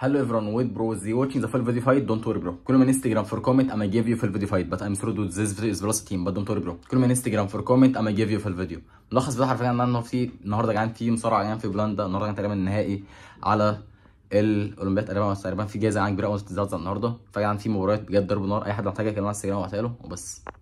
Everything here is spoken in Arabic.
Hello everyone, wait bro, is the watching the full video fight? Don't worry bro. Call me on Instagram for comment, I'ma give you full video fight. But I'm sorry dude, this video is velocity team, but don't worry bro. Call me on Instagram for comment, I'ma give you full video. ملخص بقى حرفيا ان انا في النهارده جعان في مصارعه جعان في بولندا، النهارده جعان تقريبا النهائي على الاولمبياد تقريبا تقريبا في جايزه عن كبيره قوي بتتزلزل النهارده، فجعان في مباريات بجد ضرب نار، اي حد محتاجها كلمه على الانستجرام وابعتها له وبس.